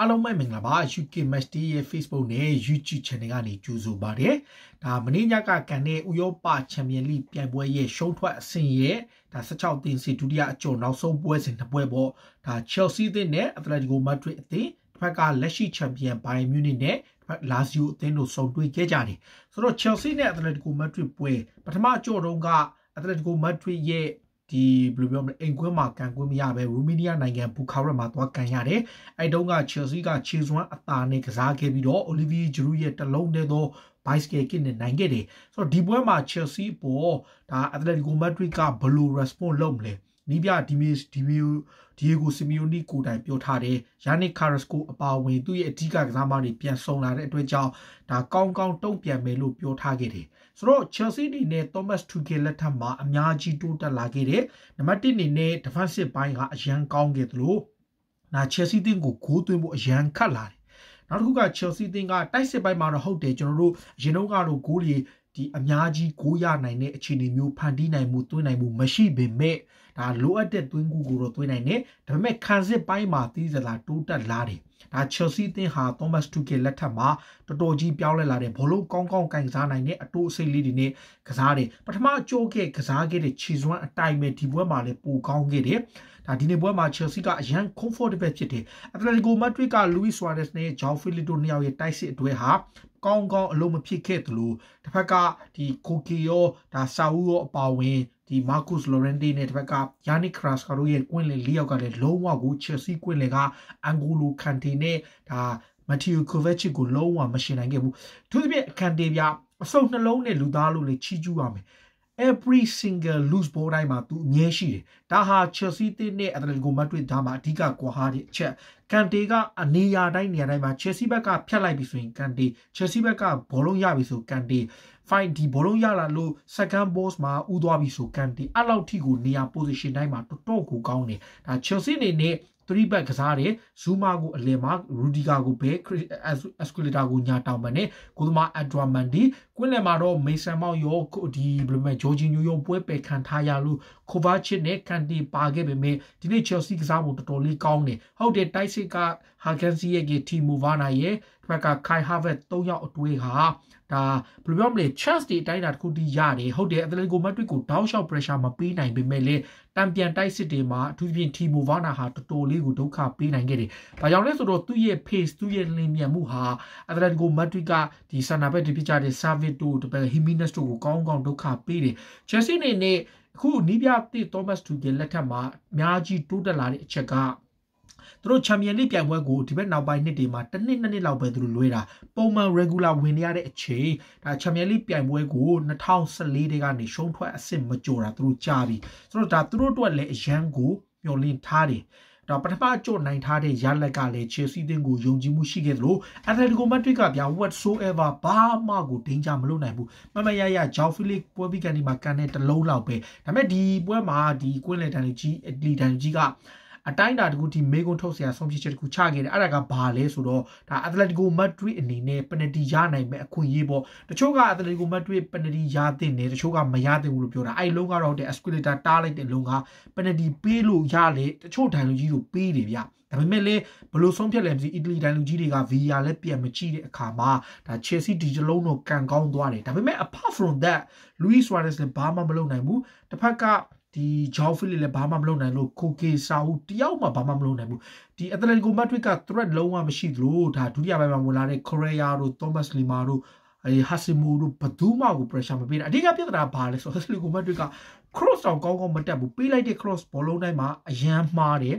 အားလုံးပဲမင်္ဂလာပါ UK Match Day ရဲ့ Facebook နဲ့ YouTube Channel ကနေကြိုဆိုပါရစေ။ဒါမင်းညကကန်တဲ့ဥရောပ Champion League ပြိုင်ပွဲရဲ့ရှုံးထွက်အဆင့်ရဲ့ဒါ16သင်းစီဒုတိယအကျော်နောက်ဆုံးပွဲစဉ်နှစ်ပွဲပေါ့။ဒါ Chelsea အသင်းနဲ့ Atletico Madrid အသင်းတစ်ဖက်ကလက်ရှိ Champion Bayern Munich နဲ့လာဇီယိုအသင်းတို့ဆုံတွေ့ခဲ့ကြတယ်။ဆိုတော့ Chelsea နဲ့ Atletico Madrid ပွဲပထမအကျော်တုန်းက Atletico Madrid ရဲ့ဒီဘယ်လိုပြောမလဲအိမ်ကွင်းမှာကန်ကွင်းမရပဲရူမီးနီးယားနိုင်ငံဘူခါရက်မှာသွားကန်ရတယ်အဲ့တုန်းကချယ်ဆီကခြေစွမ်းအသာနဲ့ကစားခဲ့ပြီးတော့အိုလီဗီယာဂျရူးရဲ့တလုံးနဲ့သောဘိုက်စကယ်ကစ်နဲ့နိုင်ခဲ့တယ်ဆိုတော့ဒီပွဲမှာ Chelsea ပေါ်ဒါ Atletico Madrid ကဘယ်လို response လုပ်မလဲနီးပြဒီမီဒီမီဒီယေဂိုစီမီယိုနီကိုတိုင်ပြောထားတယ်ယာနစ်ကာရစကိုအပါအဝင်သူ့ရဲ့အဓိကကစားမတွေပြန်ဆုံလာတဲ့အတွက်ကြောင့်ဒါကောင်းကောင်းတုံ့ပြန်မယ်လို့ပြောထားခဲ့တယ်ဆိုတော့ Chelsea ဒီနဲ့ Thomas Tuchel လက်ထက်မှာအများကြီးတိုးတက်လာခဲ့တယ်နံပါတ်1အနေနဲ့ defensive ဘိုင်းကအရန်ကောင်းခဲ့သလိုနာ Chelsea တင်းကိုဂိုးသွင်းဖို့အရန်ခတ်လာတယ်နောက်တစ်ခုက Chelsea တင်းကတိုက်စစ်ပိုင်းမှာတော့ဟုတ်တယ်ကျွန်တော်တို့ရင်တော့ကတော့ဂိုးလီဒီအများကြီးကိုးရနိုင်တဲ့အခြေအနေမျိုးဖန်တီးနိုင်မှုတွင်းနိုင်မှုမရှိပေမဲ့ဒါလိုအပ်တဲ့တွင်းကူကိုတော့တွင်းနိုင်တယ်ဒါပေမဲ့ခံစစ်ပိုင်းမှာတီးစလာတိုးတက်လာတယ်ဒါ Chelsea တင်ဟာ Thomas Tuchel လက်ထက်မှာတော်တော်ကြီးပြောင်းလဲလာတဲ့ဘောလုံးကောင်းကောင်းကန်စားနိုင်တဲ့အတိုးအစိတ်လေးတွေနဲ့ကစားတယ်ပထမအကျိုးခဲ့ကစားခဲ့တဲ့ခြေစွမ်းအတိုင်းပဲဒီပွဲမှာလည်းပိုကောင်းခဲ့တယ်ဒါဒီနေ့ပွဲမှာ Chelsea ကအရန် comfortable ဖြစ်တယ် Atletico Madrid က Luis Suarez နဲ့ João Felix တို့နှစ်ယောက်ရဲ့တိုက်စစ်အတွဲဟာကောင်းကောင်းအလုံးမဖြစ်ခဲ့သလိုတစ်ဖက်ကဒီကိုကီယောဒါဆာဦးရောအပါဝင်ဒီမာကုစ်လိုရန်တီနဲ့တစ်ဖက်ကယာနစ်ခရာစကာရိုရဲ့ကွင်းလယ်၄ယောက် ကလည်းလုံးဝကိုချက်စီကွင်းလယ်ကအန်ဂိုလိုခန်တီနဲ့ဒါမတ်တီယိုကိုဗက်ချစ်ကိုလုံးဝမရှင်နိုင်ခဲ့ဘူးသူသဖြင့်အခန်တီပြအစုံနှလုံးနဲ့လူသားလို့လေချီးကျူးရမယ် every single loose ball တိုင်းမှာသူအမြဲရှိတယ်။ဒါဟာ Chelsea တင်းနဲ့ Atletico Madrid ဒါမှာအဓိကကွာဟတဲ့အချက်။ကန်တေကအနေရာတိုင်းနေရာတိုင်းမှာ Chelsea ဘက်ကဖြတ်လိုက်ပြီဆိုရင်ကန်တေ Chelsea ဘက်ကဘောလုံးရပြီဆိုကန်တေ fight ဒီဘောလုံးရလာလို့ second post မှာဥသွားပြီဆိုကန်တီအဲ့လောက်ထိကိုနေရာ position တိုင်းမှာတော်တော်ကိုကောင်းတယ်ဒါ Chelsea အနေနဲ့3 back ကစားတယ်ဇူမာကိုအလင်မှာရူဒီဂါကိုဘဲအစကူလီတာကိုညာတောင်ပန်နဲ့ကိုသမားအက်ဒရာမန်ဒီကွင်းလယ်မှာတော့မေဆန်မောက်ရောဒီဘယ်လိုမှဂျော်ဂျီညိုရောပွဲပယ်ခံထားရလို့ခိုဗာချစ်နဲ့ကန်တီပါခဲ့ပေမဲ့ဒီနေ့ Chelsea ကစားပုံတော်တော်လေးကောင်းတယ်ဟုတ်တယ်တိုက်စစ်က Hagensi ရဲ့ Timo Werner ရဲ့ဒီဘက်က Kai Havertz ၃ယောက်အတွဲဟာဒါဘယ်လိုပြောမလဲ chance တွေအတိုင်းတာတစ်ခုတည်းရတယ်ဟုတ်တယ် Atletico Madrid ကို down shot pressure မပေးနိုင်ပေမဲ့လည်းတံပြန်တိုက်စစ်တွေမှာအထူးသဖြင့် Timo Werner ဟာတော်တော်လေးကိုဒုက္ခပေးနိုင်ခဲ့တယ်။ဒါကြောင့်လဲဆိုတော့သူ့ရဲ့ pace သူ့ရဲ့လင်းမြန်မှုဟာ Atletico Madrid ကဒီဆန္ဒဘက်တွေဖြစ်ကြတဲ့ Savito တပည့် Jimenez တို့ကိုကောင်းကောင်းဒုက္ခပေးတယ်။ Chelsea နေနဲ့အခုနီးပြတိသောမတ်တူဂင်လက်ထက်မှာအများကြီးတိုးတက်လာတဲ့အချက်ကသူတို့ချန်ပီယံလိပြိုင်ပွဲကိုဒီဘက်နောက်ပိုင်းနှစ်တွေမှာတစ်နှစ်နှစ်နှစ်လောက်ပဲသူတို့လွှဲတာပုံမှန် regular ဝင်နေရတဲ့အချိန်ဒါချန်ပီယံလိပြိုင်ပွဲကို2014တွေကနေရှုံးထွက်အဆင့်မကျော်တာသူတို့ကြားပြီဆိုတော့ဒါသူတို့အတွက်လည်းအရန်ကိုမျောလင့်ထားတယ်ဒါပထမကြိုနိုင်ထားတဲ့ရလက်ကလည်း Chelsea တင်ကိုယုံကြည်မှုရှိခဲ့သလို Atletico Madrid ကပြ whatsoever ဘာမှကိုဒိန်းဂျာမလုပ်နိုင်ဘူးမမရရ Joao Felix ပွဲပြီးကန်ဒီမှာကန်တဲ့တလုံးလောက်ပဲဒါပေမဲ့ဒီပွဲမှာဒီကွင်းလေတန်ကြီးအတလီတန်ကြီးကအတိုင်းအတာတစ်ခုထိမေကွန်ထုတ်ဆရာဆုံးဖြတ်ချက်တစ်ခုချခဲ့တယ်အဲ့ဒါကဘာလဲဆိုတော့ဒါ Atletico Madrid အနေနဲ့ penalty ရနိုင်မဲ့အခွင့်အရေးပေါ့တချို့က Atletico Madrid penalty ရသင့်တယ်တချို့ကမရသင့်ဘူးလို့ပြောတာအဲ့လုံးကတော့တဲ့ Escalita တားလိုက်တဲ့လုံးက penalty ပေးလို့ရလေတချို့ဒိုင်လူကြီးကိုပေးတယ်ဗျဒါပေမဲ့လေဘလို့ဆုံးဖြတ်လဲမသိအီတလီဒိုင်လူကြီးတွေက VR လည်းပြန်မကြည့်တဲ့အခါမှာဒါ Chelsea ဒီကြလုံးတော့ကန်ကောင်းသွားတယ်ဒါပေမဲ့ apart from that Luis Suarez လည်းဘာမှမလုပ်နိုင်ဘူးတစ်ဖက်ကဒီ Joe Phillips လည်းဘာမှမလုပ်နိုင်လို့ Koke Sahu တယောက်မှဘာမှမလုပ်နိုင်ဘူးဒီ Atletico Madrid က threat လုံးဝမရှိသလိုဒါဒုတိယပိုင်းမှာဝင်လာတဲ့ Correa တို့ Thomas Lima တို့အဲဟာစီမူတို့ဘယ်သူမှကို pressure မပေးတာအဓိကပြဿနာဘာလဲဆိုတော့ Atletico Madrid က cross တောင်ကောင်းကောင်းမတက်ဘူးပေးလိုက်တဲ့ cross ဘောလုံးတိုင်းမှာအရန်မှားတယ်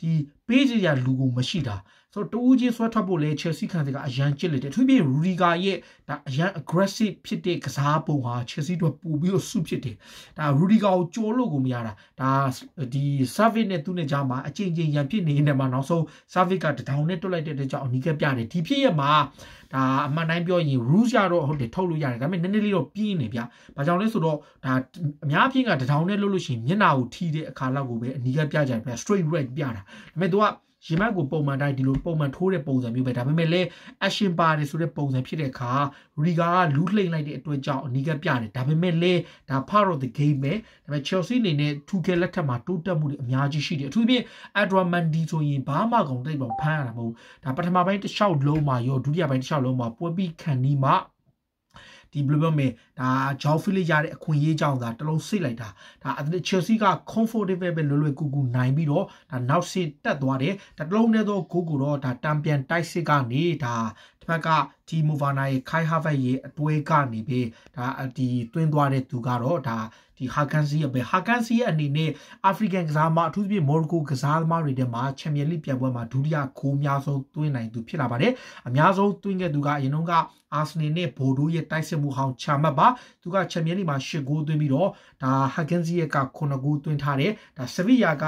ဒီ page ရလူကိုမရှိတာဆိုတော့တူးချင်းဆွဲထွက်ဖို့လဲ Chelsea ခံစစ်ကအရန်ကြစ်လက်တယ်သူပြင် Rudiger ရဲ့ဒါအရန် aggressive ဖြစ်တဲ့ကစားပုံဟာ Chelsea တို့ပို့ပြီးတော့စုဖြစ်တယ်ဒါ Rudiger ကိုကြော်လို့ကိုမရတာဒါဒီ Savic နဲ့သူ့နဲ့ကြားမှာအချိန်ချင်းရန်ဖြစ်နေနေမှာနောက်ဆုံး Savic ကတဒေါင်နဲ့တွက်လိုက်တဲ့အတွက်ကြောင့်အနီးကပြတယ်ဒီဖြစ်ရမှာဒါအမှန်တိုင်းပြောရင် rules ရတော့ဟုတ်တယ်ထုတ်လို့ရတယ်ဒါပေမဲ့နည်းနည်းလေးတော့ပြင်းနေဗျ။ဘာကြောင့်လဲဆိုတော့ဒါအများအပြားကတဒေါင်နဲ့လှုပ်လို့ရှိရင်မျက်နှာကိုထိတဲ့အခါလောက်ကိုပဲအနီးကပြကြတယ်ဗျ straight red ပြတာ။ဒါပေမဲ့ तू ကရေမက်ကိုပုံမှန်တိုင်းဒီလိုပုံမှန်ထိုးတဲ့ပုံစံမျိုးပဲဒါပေမဲ့လည်း action ပါတယ်ဆိုတဲ့ပုံစံဖြစ်တဲ့အခါ Riga ကလူးလှိမ့်လိုက်တဲ့အတွက်ကြောင့်အနီးကပြတယ်ဒါပေမဲ့လည်းဒါ part of the game ပဲဒါပေမဲ့ Chelsea အနေနဲ့ Tuchel လက်ထက်မှာတိုးတက်မှုတွေအများကြီးရှိတယ်အထူးသဖြင့် Edward Mendy ဆိုရင်ဘာမှကောင်တိတ်ပေါ့ဖမ်းရတာမဟုတ်ဒါပထမပိုင်းတစ်လျှောက်လုံးမှာရောဒုတိယပိုင်းတစ်လျှောက်လုံးမှာပွဲပြီးခံပြီးမှဒီဘယ်လိုပြောမလဲဒါဂျောက်ဖီလေးရတဲ့အခွင့်အရေးကြောင့်သာတလုံးစိတ်လိုက်တာဒါအသက်ချယ်ဆီက comfortable ပဲလွယ်လွယ်ကူကူနိုင်ပြီးတော့ဒါနောက်ဆင့်တက်သွားတယ်တလုံးနဲ့တော့ဂိုးကိုတော့ဒါတံပြန်တိုက်စစ်ကနေဒါဒီဘက်ကဒီမိုဗာနာရဲ့ခိုင်ဟာဗတ်ရဲ့အတွေးကနေပြီးဒါဒီတွင်းသွားတဲ့သူကတော့ဒါဒီဟာကန်စီရဲ့ပဲဟာကန်စီရဲ့အနေနဲ့အာဖရိကန်ကစားမအထူးသဖြင့်မော်ရိုကိုကစားသမားတွေထဲမှာချန်ပီယံလိပြိုင်ပွဲမှာဒုတိယခိုးအများဆုံးတွင်းနိုင်သူဖြစ်လာပါတယ်အများဆုံးတွင်းခဲ့သူကအရင်တုန်းကအာဆင်နယ်နဲ့ဘိုဒိုရဲ့တိုက်စစ်မှုဟောင်းချာမတ်ပါသူကချန်ပီယံလိမှာ၈ဂိုးသွင်းပြီးတော့ဒါဟာကန်စီရဲ့က9ဂိုးသွင်းထားတယ်ဒါဆဗီယာက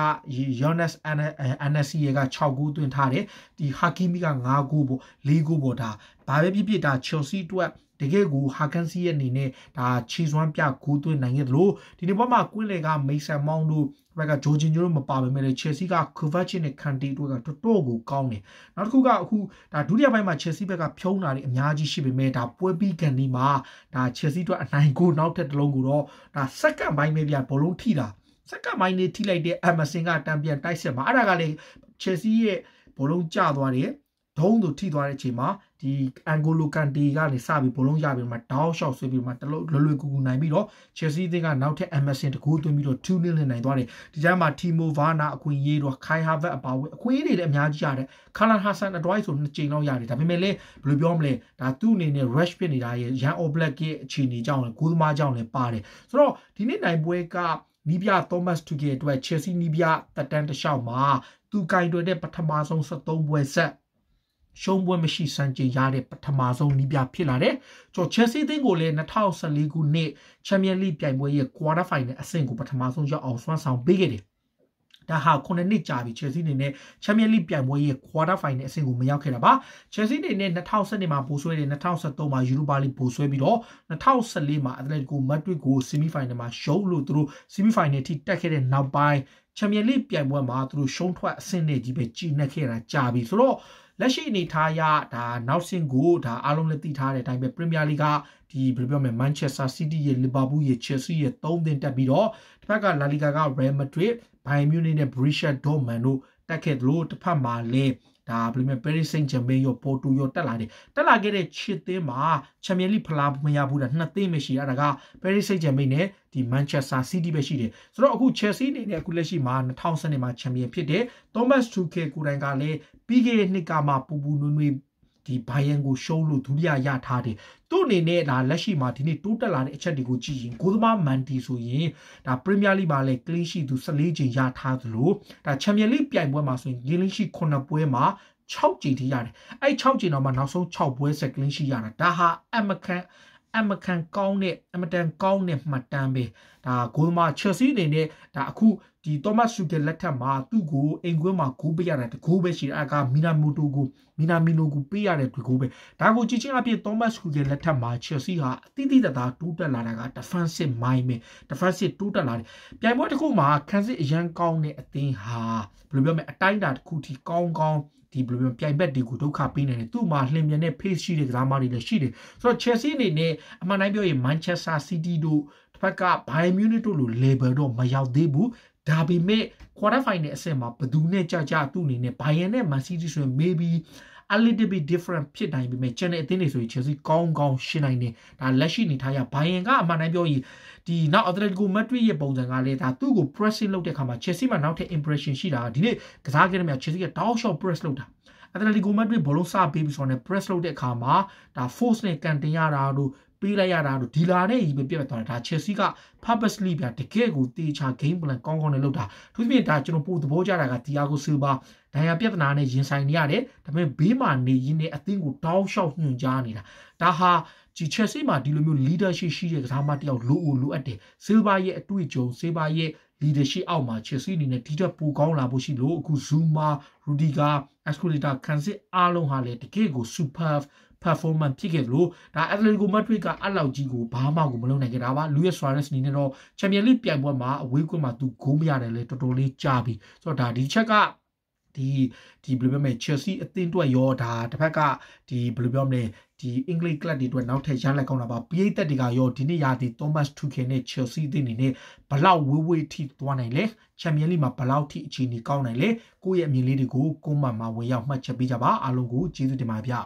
ယောနက်စ်အန်နစီရဲ့က6ဂိုးသွင်းထားတယ်ဒီဟာကီမီက9ဂိုးပေါ့၄ဂိုးပေါ့ဒါဒါဘာပဲဖြစ်ဖြစ်ဒါ Chelsea အတွက်တကယ်ကို Harkensi ရဲ့အနေနဲ့ဒါခြေစွမ်းပြကူးသွင်းနိုင်ရသလိုဒီနေ့ဘောမှာ Queen လေက Mason Mount တို့ဘက်က Jorginho တို့မပါပေမဲ့လည်း Chelsea က Kovacic နဲ့ Kante တို့ကတော်တော်ကိုကောင်းတယ်နောက်တစ်ခုကအခုဒါဒုတိယပိုင်းမှာ Chelsea ဘက်ကဖြုံးတာတွေအများကြီးရှိပေမဲ့ဒါပွဲပြီးကန်ဒီမှာဒါ Chelsea တို့အနိုင်ကိုနောက်ထပ်တစ်လုံးကိုတော့ဒါစက္ကန့်ပိုင်းပဲပြဘောလုံးထိတာစက္ကန့်ပိုင်းနေထိလိုက်တဲ့ Emerson ကတံပြန်တိုက်ဆက်မှာအဲ့ဒါကလည်း Chelsea ရဲ့ဘောလုံးကျသွားတယ်ဒုံးသူထိသွားတဲ့အချိန်မှာဒီအန်ဂိုလိုကန်တီကနေစပြီးဘလုံးရပြီးမှဒေါင်းရှောက်ဆွေးပြီးမှတလုံးလွယ်လွယ်ကူကူနိုင်ပြီးတော့ချက်စီးသင်းကနောက်ထပ်အမဆင်တကူသွင်းပြီးတော့2-0နဲ့နိုင်သွားတယ်ဒီကြားမှာတီမိုဗာနာအခွင့်ရေးတော့ခိုင်ဟာဗတ်အပါဝင်အခွင့်ရေးတွေလည်းအများကြီးရတယ်ကာလန်ဟာဆန်အဒွိုက်ဆိုနှစ်ချိန်လောက်ရတယ်ဒါပေမဲ့လည်းဘယ်လိုပြောမလဲဒါသူ့အနေနဲ့ rush ဖြစ်နေတာရဲ့ရန်အော်ဘလက်ရဲ့အခြေအနေကြောင့်လည်းဂိုးသမားကြောင့်လည်းပါတယ်ဆိုတော့ဒီနေ့နိုင်ပွဲကနီးပြသောမတ်တူဂေအတွက်ချက်စီးနီးပြတက်တန်းတစ်လျှောက်မှာသူကင်တွယ်တဲ့ပထမဆုံး73ပွဲဆက်ရှုံးပွဲမရှိစံကြေရတဲ့ပထမဆုံးနီးပြဖြစ်လာတယ်။ကျော်ချယ်ဆီသင်းကိုလည်း2014ခုနှစ်ချန်ပီယံလိပြိုင်ပွဲရဲ့ quarter final အဆင့်ကိုပထမဆုံးရောက်အောင်ဆွမ်းဆောင်ပေးခဲ့တယ်။ဒါဟာ9နှစ်ကြာပြီ Chelsea နေနဲ့ Champions League ပြိုင်ပွဲရဲ့ quarter final အဆင့်ကိုမရောက်ခဲ့တာပါ Chelsea နေနဲ့2010မှာပိုဆွဲတယ်2013မှာ Europa League ပိုဆွဲပြီးတော့2014မှာ Atletico Madrid ကို semi final မှာရှုံးလို့သူတို့ semi final ထိတက်ခဲ့တဲ့နောက်ပိုင်း Champions League ပြိုင်ပွဲမှာသူတို့ရှုံးထွက်အဆင့်နဲ့ကြီးပဲကြီးနှက်ခဲ့တာကြာပြီဆိုတော့လက်ရှိအနေထားအရဒါနောက်ဆင့်ကိုဒါအားလုံးလည်းသိထားတဲ့အတိုင်းပဲ Premier League ကဒီဘယ်လိုပြောမလဲ Manchester City ရဲ့ Liverpool ရဲ့ Chelsea ရဲ့၃သင်းတက်ပြီးတော့တစ်ဖက်က La Liga က Real Madrid ဘိုင်မြူနစ်နဲ့ Borussia Dortmund တို့တက်ခဲ့သလိုတစ်ဖက်မှာလည်းဒါဘယ်လိုမျိုး Paris Saint-Germain ရော Porto ရောတက်လာတယ်တက်လာခဲ့တဲ့ခြေသင်းမှာ Champions League ဖလားမရဘူးလားနှစ်သိမ့်ပဲရှိရတာက Paris Saint-Germain နဲ့ဒီ Manchester City ပဲရှိတယ်ဆိုတော့အခု Chelsea အနေနဲ့အခုလက်ရှိမှာ2010နှစ်မှာ Champion ဖြစ်တယ် Thomas Tuchel ကိုယ်တိုင်ကလည်းပြီးခဲ့တဲ့နှစ်ကမှပူပူနွေ့နွေ့ဒီဘိုင်ယန်ကိုရှုံးလို့ဒုတိယရထားတယ်သူ့အနေနဲ့ဒါလက်ရှိမှာဒီနေ့တိုးတက်လာတဲ့အချက်တွေကိုကြည့်ရင်ကိုသမားမန်တီဆိုရင်ဒါပရီးမီးယားလိမှာလည်းကလင်းရှိသူ14ကြိမ်ရထားသလိုဒါချန်ပီယံလိပြိုင်ပွဲမှာဆိုရင်ကလင်းရှိ9ပွဲမှာ6ကြိမ်ထိရတယ်အဲ့6ကြိမ်တော့မှနောက်ဆုံး6ပွဲဆက်ကလင်းရှိရတာဒါဟာအမကန်အမခံကောင်းတဲ့အမတန်ကောင်းတဲ့မှတ်တမ်းပဲဒါဂိုမာချယ်ဆီအနေနဲ့ဒါအခုဒီသောမတ်ရှူကယ်လက်ထက်မှာသူ့ကိုအင်ကွင်းမှာဂိုးပေးရတာတကူပဲရှိတယ်အကမီနာမိုတိုကိုမီနာမီနိုကိုပေးရတဲ့ဒီဂိုးပဲဒါကိုကြည့်ချင်းအပြင်သောမတ်ရှူကယ်လက်ထက်မှာချယ်ဆီဟာအတိအကျသာတိုးတက်လာတာက defensive mind ပဲ defensive တိုးတက်လာတယ်ပြိုင်ပွဲတစ်ခုမှာခန်းစစ်အရန်ကောင်းတဲ့အသင်းဟာဘယ်လိုပြောမလဲအတိုင်းအတာတစ်ခုထိကောင်းကောင်းဒီဘယ်လိုပြောပြိုင်ဘက်တွေကိုဒုက္ခပေးနိုင်တယ်သူ့မှာလှင်မြန်တဲ့ pace ရှိတဲ့ကစားမတွေလည်းရှိတယ်ဆိုတော့ Chelsea အနေနဲ့အမှန်တိုင်းပြောရင် Manchester City တို့တစ်ဖက်က Bayern Munich တို့လို level တော့မရောက်သေးဘူးဒါပေမဲ့ quarter final အဆင့်မှာဘယ်သူနဲ့ကြာကြာသူ့အနေနဲ့ Bayern နဲ့ Man City ဆိုရင် maybe a little bit different ဖြစ်နိုင်ပေမဲ့ channel အသင်းတွေဆိုရင် Chelsea ကောင်းကောင်းရှင်းနိုင်တယ်ဒါလက်ရှိအနေထားရဘိုင်ယန်ကအမှန်တမ်းပြောရင်ဒီနောက် Atletico Madrid ရဲ့ပုံစံကလည်းဒါသူ့ကို pressing လုပ်တဲ့အခါမှာ Chelsea မှာနောက်ထပ် impression ရှိတာကဒီနေ့ကစားခဲ့တဲ့မြတ် Chelsea ကတောက်လျှောက် press လုပ်တာ Atletico Madrid ဘောလုံးစပေးပြီးဆိုတော့ press လုပ်တဲ့အခါမှာဒါ force နဲ့ကန်တင်ရတာတို့ပေးလိုက်ရတာလို့ဒီလာနဲ့ကြီးပဲပြတ်သွားတာဒါ Chelsea က purposely ပြန်တကယ်ကိုတေချာ game plan ကောင်းကောင်းနဲ့လုပ်တာသူပြင်ဒါကျွန်တော်ပို့သဘောကျတာက Thiago Silva ဒဏ်ရာပြဿနာနဲ့ရင်ဆိုင်နေရတယ်ဒါပေမဲ့ဘေးမှာနေရင်းနဲ့အသင်းကိုတောင်းလျှောက်ညွှန်ကြားနေတာဒါဟာဒီ Chelsea မှာဒီလိုမျိုး leadership ရှိတဲ့ကစားမတယောက်လိုအိုလိုအပ်တယ်။ Silva ရဲ့အတွေ့အကြုံ Silva ရဲ့ leadership အောက်မှာ Chelsea အနေနဲ့ဒီထက်ပိုကောင်းလာဖို့ရှိလို့အခု Zuma, Rudiger, Escolita, Kansas အားလုံးဟာလည်းတကယ့်ကို superb performance ဖြစ်ခဲ့လို့ဒါ Atletico Madrid ကအဲ့လောက်ကြီးကိုဘာမှကိုမလုပ်နိုင်ကြတာပါ Luis Suarez အနေနဲ့တော့ Champions League ပြိုင်ပွဲမှာအဝေးကွင်းမှာသူဂိုးမရတယ်လေတော်တော်လေးကြာပြီဆိုတော့ဒါဒီချက်ကဒီဒီဘယ်လိုပြောမလဲ Chelsea အသင်းအတွက်ရောဒါတစ်ဖက်ကဒီဘယ်လိုပြောမလဲဒီအင်္ဂလိပ်ကလပ်တွေအတွက်နောက်ထပ်ရလိုက်ကောင်းတာပါပြည်သက်တွေကရောဒီနေ့ရာသီ Thomas Tuchel နဲ့ Chelsea အသင်းတွေနဲ့ဘလောက်ဝေးဝေးထိသွားနိုင်လဲ Champions League မှာဘလောက်ထိအခြေအနေကောင်းနိုင်လဲကိုယ့်ရဲ့အမြင်လေးတွေကိုကွန်မန့်မှာဝင်ရောက်မှတ်ချက်ပေးကြပါအားလုံးကိုကျေးဇူးတင်ပါဗျာ